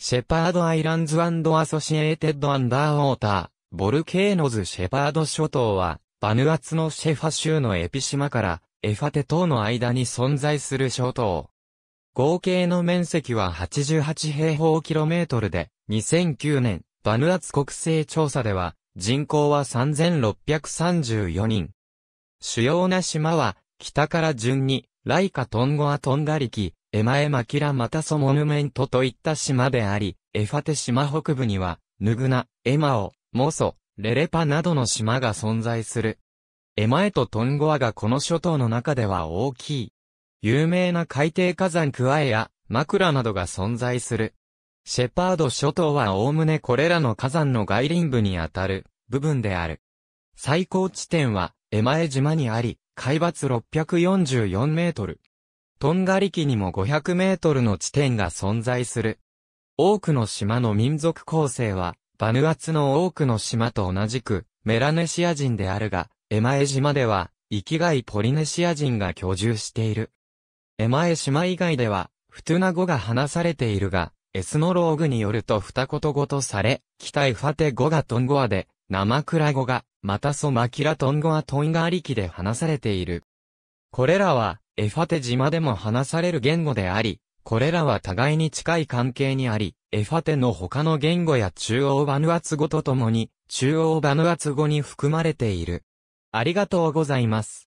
シェパードアイランズアソシエーテッドアンダーウォーター、ボルケーノズシェパード諸島は、バヌアツのシェファ州のエピ島からエファテ島の間に存在する諸島。合計の面積は88平方キロメートルで、2009年、バヌアツ国勢調査では、人口は3634人。主要な島は、北から順に、ライカトンゴアトンガリキ、エマエマキラマタソモヌメントといった島であり、エファテ島北部には、ヌグナ、エマオ、モソ、レレパなどの島が存在する。エマエとトンゴアがこの諸島の中では大きい。有名な海底火山クアエや、ラなどが存在する。シェパード諸島は概ねこれらの火山の外輪部にあたる部分である。最高地点はエマエ島にあり、海抜644メートル。トンガリキにも500メートルの地点が存在する。多くの島の民族構成は、バヌアツの多くの島と同じく、メラネシア人であるが、エマエ島では、生きがいポリネシア人が居住している。エマエ島以外では、フトゥナ語が話されているが、エスノローグによると二言語とされ、北イファテ語がトンゴアで、ナマクラ語が、またソマキラトンゴアトンガリキで話されている。これらは、エファテ島でも話される言語であり、これらは互いに近い関係にあり、エファテの他の言語や中央バヌアツ語とともに、中央バヌアツ語に含まれている。ありがとうございます。